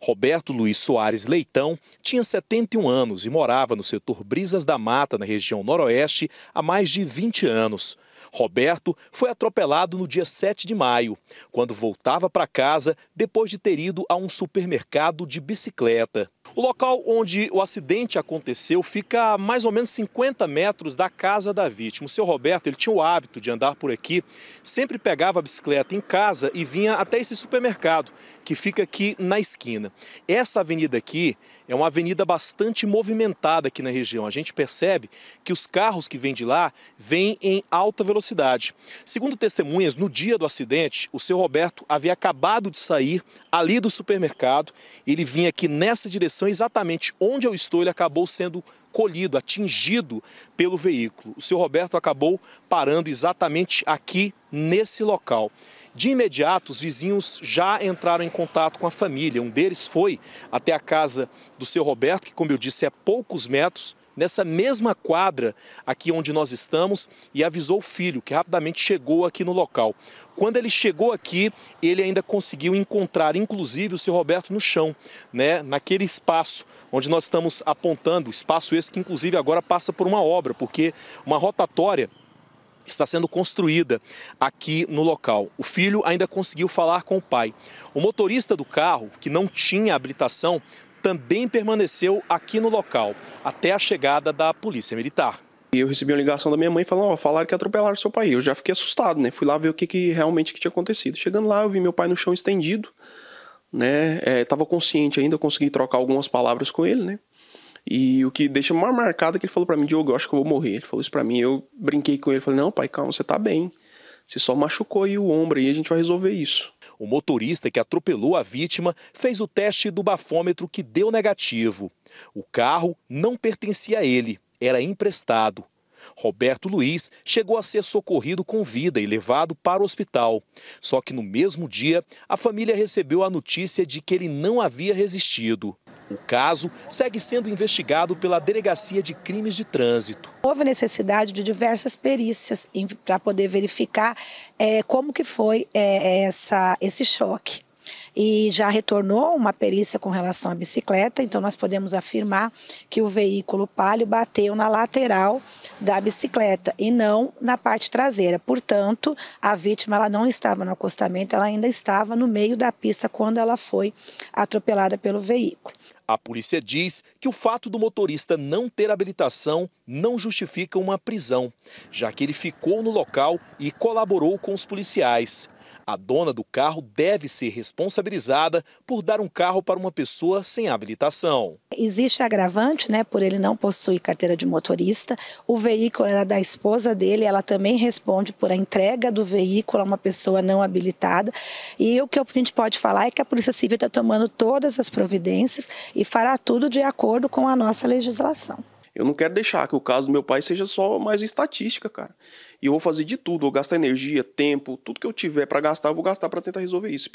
Roberto Luiz Soares Leitão tinha 71 anos e morava no setor Brisas da Mata, na região Noroeste, há mais de 20 anos. Roberto foi atropelado no dia 7 de maio, quando voltava para casa depois de ter ido a um supermercado de bicicleta. O local onde o acidente aconteceu fica a mais ou menos 50 metros da casa da vítima. O seu Roberto ele tinha o hábito de andar por aqui, sempre pegava a bicicleta em casa e vinha até esse supermercado, que fica aqui na esquina. Essa avenida aqui é uma avenida bastante movimentada aqui na região. A gente percebe que os carros que vêm de lá vêm em alta velocidade. Segundo testemunhas, no dia do acidente, o seu Roberto havia acabado de sair ali do supermercado, ele vinha aqui nessa direção direção, exatamente onde eu estou, ele acabou sendo colhido, atingido pelo veículo. O seu Roberto acabou parando exatamente aqui nesse local. De imediato, os vizinhos já entraram em contato com a família. Um deles foi até a casa do seu Roberto, que, como eu disse, é poucos metros nessa mesma quadra aqui onde nós estamos e avisou o filho, que rapidamente chegou aqui no local. Quando ele chegou aqui, ele ainda conseguiu encontrar, inclusive, o seu Roberto no chão, né? naquele espaço onde nós estamos apontando, espaço esse que, inclusive, agora passa por uma obra, porque uma rotatória está sendo construída aqui no local. O filho ainda conseguiu falar com o pai. O motorista do carro, que não tinha habilitação, também permaneceu aqui no local, até a chegada da Polícia Militar. eu recebi uma ligação da minha mãe falando, ó, falaram que atropelaram seu pai. Eu já fiquei assustado, né? Fui lá ver o que, que realmente que tinha acontecido. Chegando lá, eu vi meu pai no chão estendido, né? É, tava consciente ainda, consegui trocar algumas palavras com ele, né? E o que deixa mais marcado é que ele falou para mim, Diogo, eu acho que eu vou morrer. Ele falou isso para mim, eu brinquei com ele, falei, não pai, calma, você tá bem. Você só machucou aí o ombro e a gente vai resolver isso. O motorista que atropelou a vítima fez o teste do bafômetro que deu negativo. O carro não pertencia a ele, era emprestado. Roberto Luiz chegou a ser socorrido com vida e levado para o hospital. Só que no mesmo dia, a família recebeu a notícia de que ele não havia resistido. O caso segue sendo investigado pela Delegacia de Crimes de Trânsito. Houve necessidade de diversas perícias para poder verificar é, como que foi é, essa, esse choque e já retornou uma perícia com relação à bicicleta, então nós podemos afirmar que o veículo palio bateu na lateral da bicicleta e não na parte traseira. Portanto, a vítima ela não estava no acostamento, ela ainda estava no meio da pista quando ela foi atropelada pelo veículo. A polícia diz que o fato do motorista não ter habilitação não justifica uma prisão, já que ele ficou no local e colaborou com os policiais. A dona do carro deve ser responsabilizada por dar um carro para uma pessoa sem habilitação. Existe agravante, né, por ele não possuir carteira de motorista. O veículo era da esposa dele, ela também responde por a entrega do veículo a uma pessoa não habilitada. E o que a gente pode falar é que a Polícia Civil está tomando todas as providências e fará tudo de acordo com a nossa legislação. Eu não quero deixar que o caso do meu pai seja só mais estatística, cara. E eu vou fazer de tudo, eu vou gastar energia, tempo, tudo que eu tiver para gastar, eu vou gastar para tentar resolver isso.